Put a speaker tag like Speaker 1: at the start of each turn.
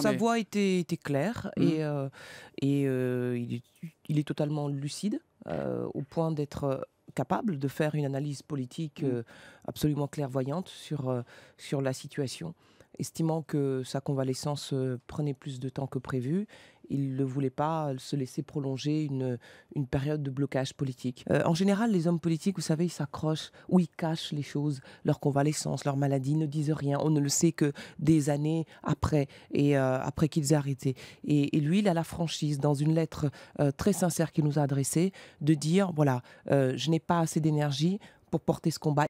Speaker 1: Sa voix
Speaker 2: était, claire mmh. et, euh, euh, il, est, totalement
Speaker 3: lucide euh, au point d'être capable de faire une analyse politique mmh. absolument clairvoyante sur la situation estimant que sa convalescence euh, prenait plus de temps que prévu. Il ne voulait pas euh, se laisser prolonger une, période de blocage politique. Euh, en général, les hommes politiques, vous savez, ils s'accrochent ou ils cachent les choses, leur convalescence, leur maladie, ne disent rien. On ne le sait que des années après et après qu'ils aient arrêté. Et, lui, il a la franchise, dans une lettre très sincère qu'il nous a adressée, de dire, voilà, je n'ai pas assez d'énergie pour porter ce combat.